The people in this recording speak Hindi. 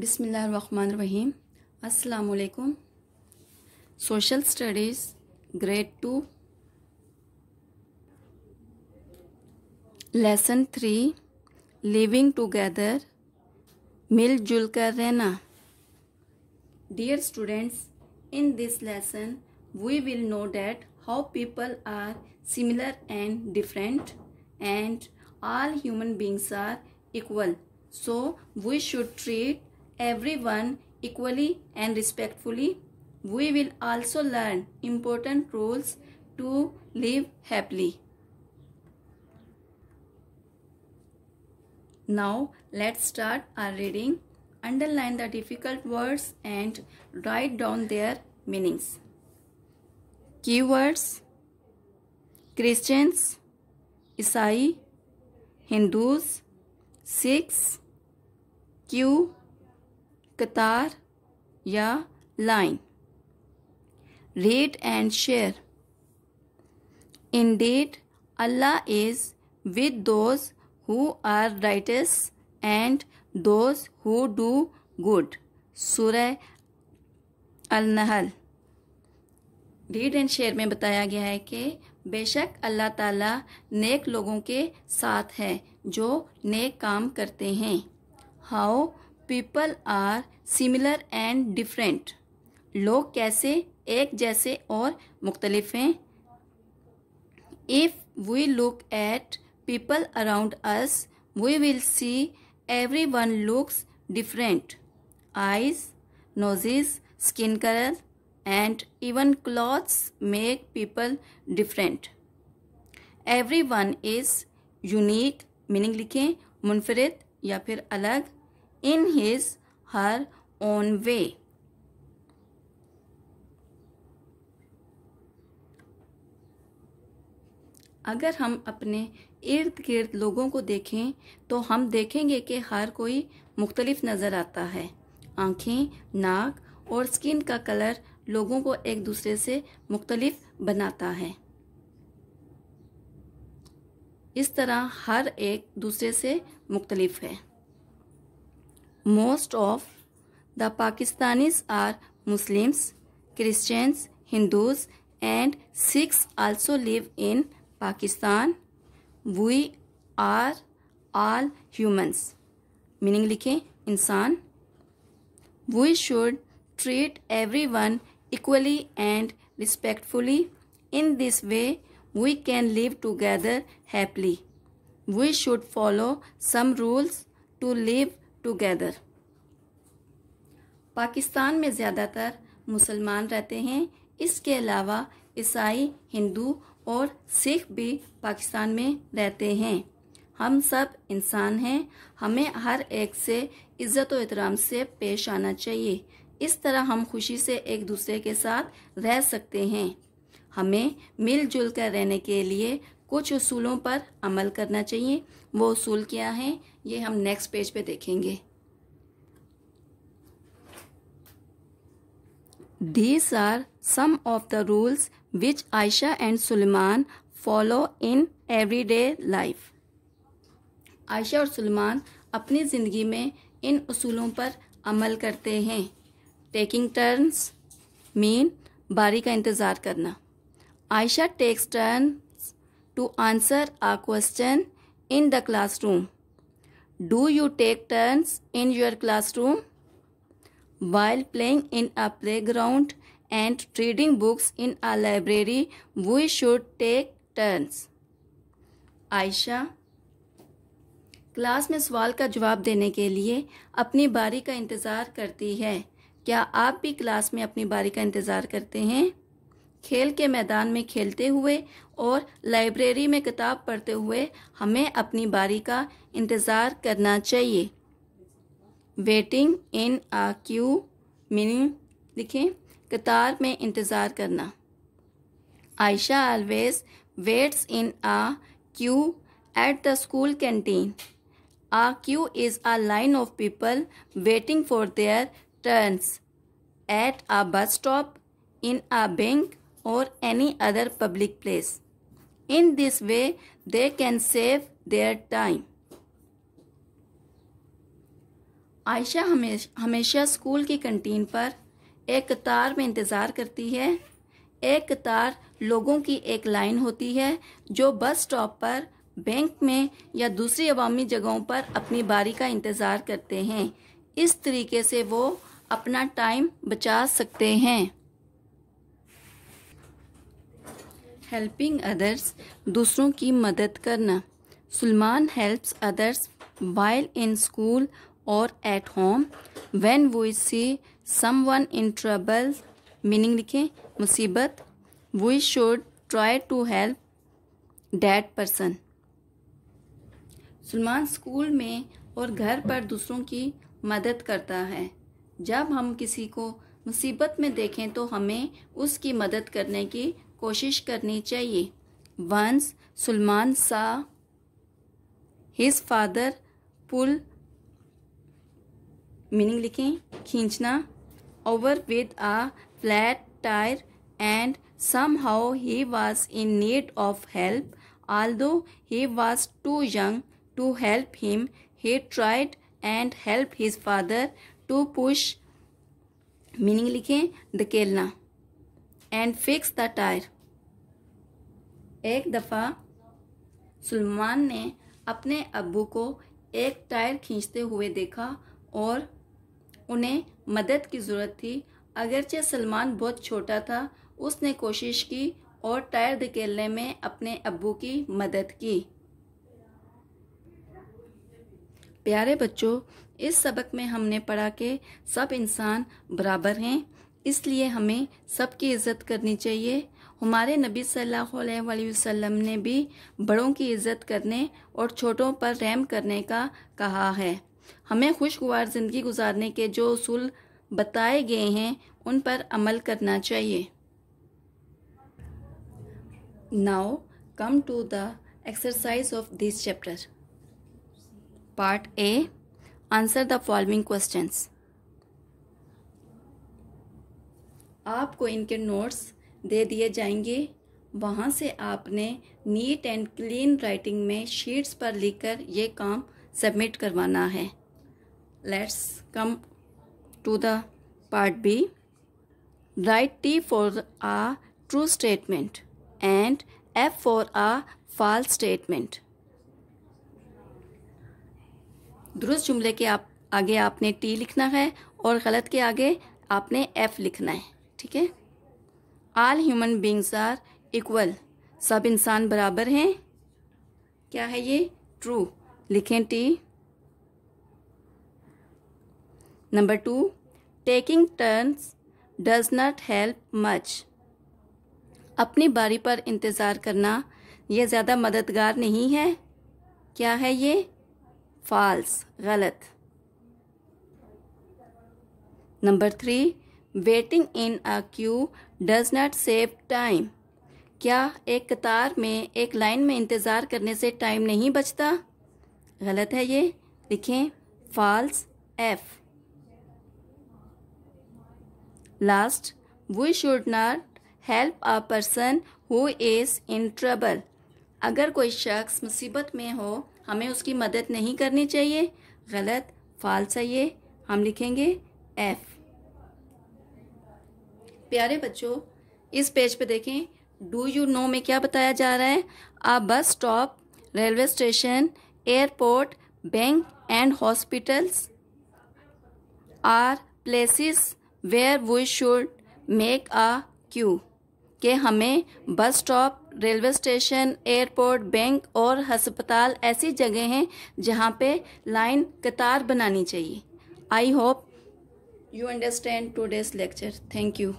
बिसमीम अस्सलाम social studies grade two lesson three living together मिलजुल कर रहना dear students in this lesson we will know that how people are similar and different and all human beings are equal so we should treat everyone equally and respectfully. We will also learn important rules to live happily. Now let's start our reading. Underline the difficult words and write down their meanings. Keywords Christians, Isai, Hindus, Sikhs, Q, कतार या line rate and share indeed Allah is with those who are righteous and those who do good Surah al read and share में बताया गया है कि बेशक अल्लाह ताला नेक लोगों के साथ है जो नेक काम करते हैं how people are similar and different लोग कैसे एक जैसे और मुख्तलिफ हैं if we look at people around us we will see everyone looks different eyes noses skin colour and even clothes make people different everyone is unique meaning लिखें मुनफरद या फिर अलग in his her own way. अगर हम अपने इर्द गिर्द लोगों को देखें तो हम देखेंगे कि हर कोई मुख्तलिफ नज़र आता है आँखें नाक और स्किन का कलर लोगों को एक दूसरे से मुख्तलिफ बनाता है इस तरह हर एक दूसरे से मुख्तलिफ है Most of the Pakistanis are Muslims, Christians, Hindus and Sikhs also live in Pakistan. We are all humans. Meaning लिखें insan. We should treat everyone equally and respectfully. In this way, we can live together happily. We should follow some rules to live together Pakistan में ज़्यादातर मुसलमान रहते हैं इसके अलावा ईसाई हिंदू और सिख भी पाकिस्तान में रहते हैं हम सब इंसान हैं हमें हर एक से इज़्ज़त और एहतराम से पेश आना चाहिए इस तरह हम खुशी से एक दूसरे के साथ रह सकते हैं हमें मिलजुल कर रहने के लिए कुछ असूलों पर अमल करना चाहिए वो असूल क्या हैं ये हम नेक्स्ट पेज पे देखेंगे these are some of the rules which Ayesha and Suleiman follow in everyday life Ayesha और सुलेमान अपनी ज़िंदगी में इन असूलों पर अमल करते हैं टेकिंग टर्न्स मीन बारी का इंतज़ार करना Ayesha takes turn to answer a question in the classroom? Do you take turns in your classroom? While playing in a playground and reading books in a library, we should take turns. Ayesha class में सवाल का जवाब देने के लिए अपनी बारी का इंतज़ार करती है क्या आप भी क्लास में अपनी बारी का इंतज़ार करते हैं खेल के मैदान में खेलते हुए और लाइब्रेरी में किताब पढ़ते हुए हमें अपनी बारी का इंतज़ार करना चाहिए waiting in a queue meaning लिखें कतार में इंतज़ार करना Ayesha always waits in a queue at the school canteen a queue is a line of people waiting for their turns at a bus stop in a bank or any other public place. In this way, they can save their time. Ayesha हमेश, हमेशा स्कूल की कंटीन पर एक कतार में इंतज़ार करती है एक कतार लोगों की एक लाइन होती है जो बस स्टॉप पर बैंक में या दूसरी अवामी जगहों पर अपनी बारी का इंतज़ार करते हैं इस तरीके से वो अपना टाइम बचा सकते हैं हेल्पिंग अदर्स दूसरों की मदद करना Salman helps others while in school और एट होम व्हेन वो see someone in trouble meaning लिखें मुसीबत we should try to help that person Salman school में और घर पर दूसरों की मदद करता है जब हम किसी को मुसीबत में देखें तो हमें उसकी मदद करने की कोशिश करनी चाहिए वंस सलमान सा हिज फादर पुल मीनिंग लिखें खींचना over with a flat tyre and somehow he was in need of help although he was too young to help him he tried and help his father to push meaning लिखें धकेलना एंड फिक्स द टायर एक दफ़ा सलमान ने अपने अबू को एक टायर खींचते हुए देखा और उन्हें मदद की ज़रूरत थी अगरचे सलमान बहुत छोटा था उसने कोशिश की और टायर धकेलने में अपने अबू की मदद की प्यारे बच्चों इस सबक में हमने पढ़ा कि सब इंसान बराबर हैं इसलिए हमें सबकी इज्जत करनी चाहिए हमारे नबी सल्लल्लाहु अलैहि वसल्लम ने भी बड़ों की इज्जत करने और छोटों पर रहम करने का कहा है हमें खुशगवार ज़िंदगी गुजारने के जो असूल बताए गए हैं उन पर अमल करना चाहिए now come to the exercise of this chapter part A answer the following questions आपको इनके नोट्स दे दिए जाएंगे वहाँ से आपने नीट एंड क्लीन राइटिंग में शीट्स पर लिखकर ये काम सबमिट करवाना है let's come to the part B write T for a true statement and F for a false statement दुरुस्त जुमले के आप आगे आपने टी लिखना है और गलत के आगे आपने एफ लिखना है ठीक है all human beings are equal सब इंसान बराबर हैं क्या है ये ट्रू लिखें T number two taking turns does not help much अपनी बारी पर इंतज़ार करना यह ज़्यादा मददगार नहीं है क्या है ये फॉल्स गलत number three waiting in a queue does not save time क्या एक कतार में एक लाइन में इंतज़ार करने से टाइम नहीं बचता गलत है ये लिखें false F last we should not help a person who is in trouble अगर कोई शख्स मुसीबत में हो हमें उसकी मदद नहीं करनी चाहिए गलत फाल्स है ये हम लिखेंगे एफ़ प्यारे बच्चों इस पेज पे देखें डू यू नो में क्या बताया जा रहा है a bus stop railway station airport bank and hospitals are places where we should make a queue के हमें bus stop railway station airport bank और हस्पताल ऐसी जगह हैं जहाँ पे लाइन कतार बनानी चाहिए I hope you understand today's lecture thank you